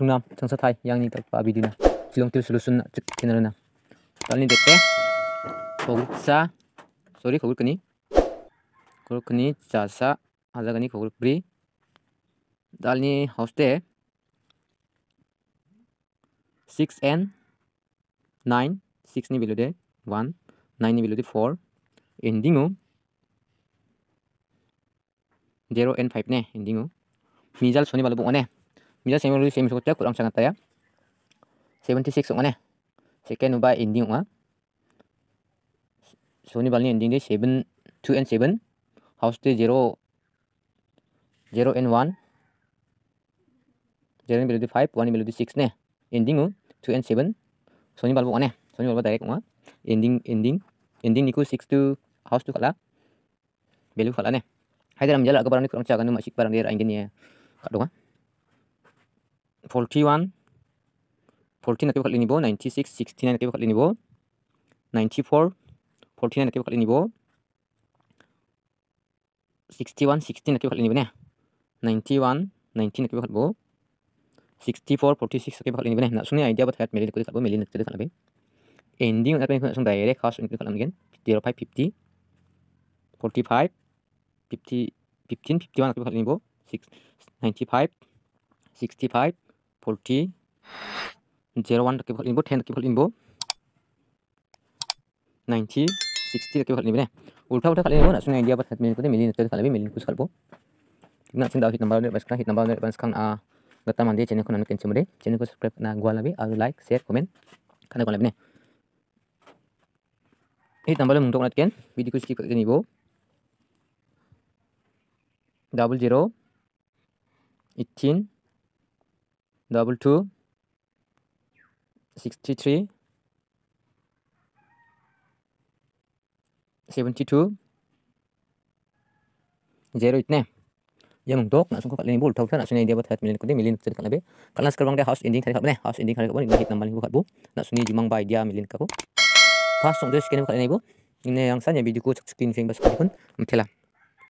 थुंगनाम संसद थाई यांगनी तक पा बिदिना सिलोंग तिल सोल्यूशन चिक थिनरना तलनी देखते खोगसा सॉरी खोगकनी खोगकनी चासा आजागनी खोगकब्री दालनी हौसते सिक्स एन नाइन सिक्स नि बिलोदे वन नाइन नि बिलोदे फोर एंडिंग जेरो एन फाइव ने एंडिंग मिजाल सोनी वाले Bila saya melalui semi skuter, kurang macam kata ya. 76 sok mana? Second ubah ending ah. So ni balik ending dia 7 2 and 7. House dia 0 0 and 1. 0 ni melalui 5, 1 ni melalui 6 ne. Ending 2 and 7. So ni balik mana? So ni balik direct mana? Ending ending ending ni ku 6 to house tu kalah. Belu kalah ne. Hai dalam jalan ke barang ni kurang macam kan macam barang dia ingin ni. Kat dong ah. 41 14 নিব 96 69 নিব 94 14 নিব 61 16 নিব 91 19 64, 46, 40 0 1 के फल इनबो 10 के फल इनबो 90 60 के उल्टा उल्टा खाली ना सुन आइडिया पर को मिलियन तक खाली मिलियन को ना सुन हिट नंबर ने बस हिट नंबर ने बस का आ गता चैनल को नाम कैंसिल चमरे चैनल को सब्सक्राइब ना ग्वाला भी और लाइक शेयर कमेंट खाने को लेने हिट नंबर मुंटो ना कैन वीडियो कुछ कर double zero 18 double two sixty three seventy two zero itu nih yang untuk nak sungguh kat lini bulu tahu tak nak sungguh dia buat hat milik kodi milik nanti dekat lebih kalau sekarang dia house ending kali kat mana house ending kali kat mana hit nama buat bulu nak sungguh jemang bay dia milik kat bu pasung dia sekian kat lini bulu ini yang sana video ku screen fing basuh pun macam lah